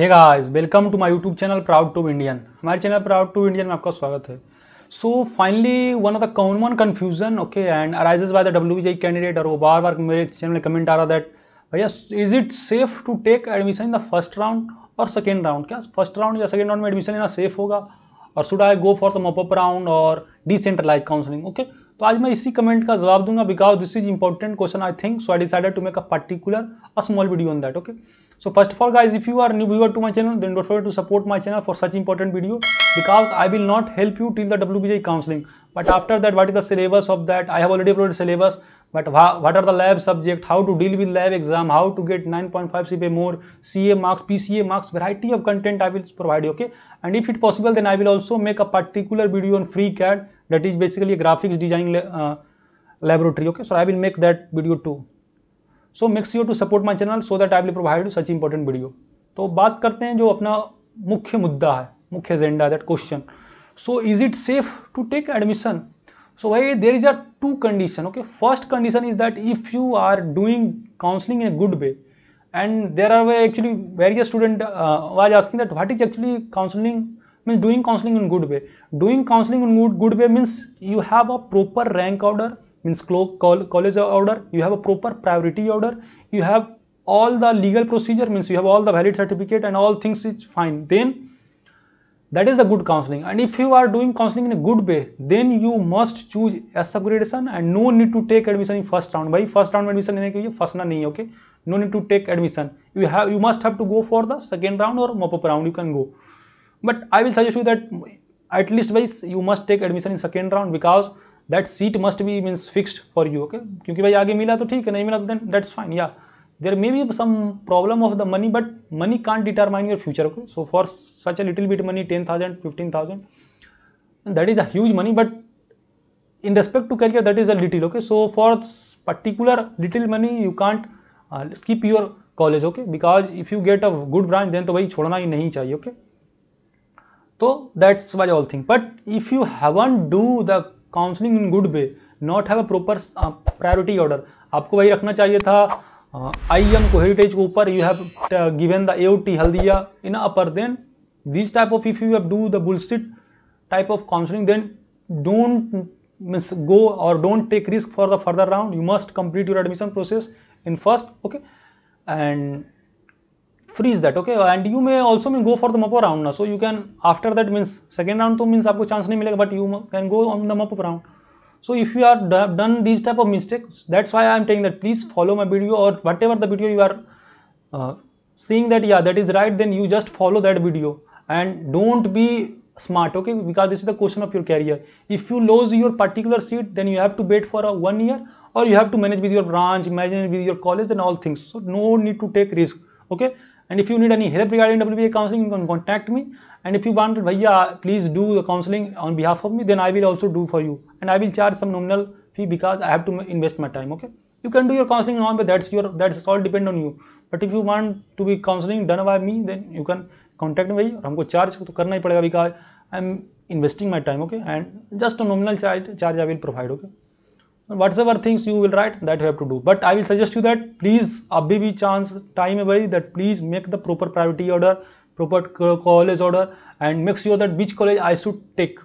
Hey guys welcome to my YouTube channel proud to Indian हमारे channel proud to Indian में आपका स्वागत है so finally one of the common confusion okay and arises by the W G candidate और वो बार बार मेरे channel में comment आ रहा दैट भैया is it safe to take admission in the first round और सेकेंड राउंड क्या फर्स्ट राउंड या second round में एडमिशन लेना सेफ होगा और should I go for the mop up round और डिसेंट्रलाइज काउंसलिंग ओके तो आज मैं इसी कमेंट का जवाब दूंगा because this is important question I think so I decided to make a particular a small video on that okay so first of all guys if you are new viewer to my channel then डोट for to support my channel for such important video because I will not help you till the W counselling but after that what is the syllabus of that i have already uploaded syllabus but what are the lab subject how to deal with lab exam how to get 9.5 cpa more ca marks pca marks variety of content i will provide okay and if it possible then i will also make a particular video on freecad that is basically a graphics design uh, laboratory okay so i will make that video too so make sure to support my channel so that i will provide you such important video तो बात करते हैं जो अपना मुख्य मुद्दा है मुख्य agenda that question so is it safe to take admission so why there is a two condition okay first condition is that if you are doing counseling in a good way and there are actually various student uh, was asking that what is actually counseling means doing counseling in good way doing counseling in good, good way means you have a proper rank order means college order you have a proper priority order you have all the legal procedure means you have all the valid certificate and all things is fine then that is the good counseling and if you are doing counseling in a good way then you must choose a subgradation and no need to take admission in first round भाई first round में admission लेने के लिए फंसना नहीं है okay no need to take admission you have you must have to go for the second round और mop up round you can go but I will suggest you that at least wise you must take admission in second round because that seat must be means fixed for you okay क्योंकि भाई आगे मिला तो ठीक है नहीं मिला तो देन दैट्स फाइन या yeah. There may be some problem of the money but money can't determine your future को so for such a little bit money ten thousand fifteen thousand that is a money but in respect to career that is a little okay so for particular little money you can't skip your college okay because if you get a good branch then तो भाई छोड़ना ही नहीं चाहिए okay तो that's was all thing but if you haven't do the counselling in good way not have a proper priority order आपको वही रखना चाहिए था आई uh, एम को हेरिटेज को ऊपर you have given the A T Haldia in upper then this type of if you have do the bullshit type of counselling then don't miss go और don't take risk for the further round you must complete your admission process in first okay and freeze that okay and you may also mean go for the mop up round ना so you can after that means second round तो means आपको chance नहीं मिलेगा but you can go on the mop up round so if you are done these type of mistakes that's why i am telling that please follow my video or whatever the video you are uh, seeing that yeah that is right then you just follow that video and don't be smart okay because this is the question of your career if you lose your particular seat then you have to wait for a one year or you have to manage with your branch manage with your college and all things so no need to take risk okay and if you need any help regarding WBA counseling, you can contact me. And if you want, Vaya, please do the counseling on behalf of me, then I will also do for you. And I will charge some nominal fee because I have to invest my time. Okay. You can do your counseling on, but that's your that's all depend on you. But if you want to be counseling done by me, then you can contact में I charge. Charge to करना ही पड़ेगा because I am my time. Okay? And just a nominal charge. Charge I will provide. Okay? Whatsoever things you will write that have to do but I will suggest you that please अभी भी chance time है भाई that please make the proper priority order proper college order and make sure that बीच college I should take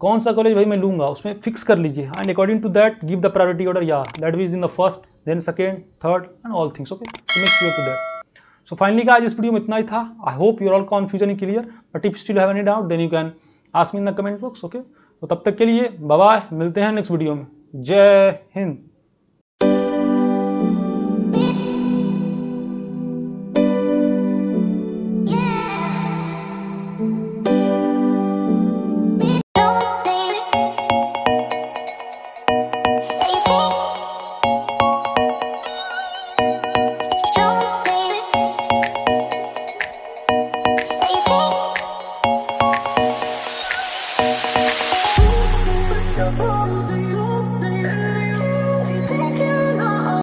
कौन सा college भाई मैं लूंगा उसमें फिक्स कर लीजिए and according to that give the priority order या दैट वीज in the first then second third and all things okay make sure to that so finally का आज इस वीडियो में इतना ही था I hope your all confusion clear but if still have any doubt then you can ask me in the comment box okay तो तब तक के लिए बाय मिलते हैं नेक्स्ट वीडियो में Jai Hind.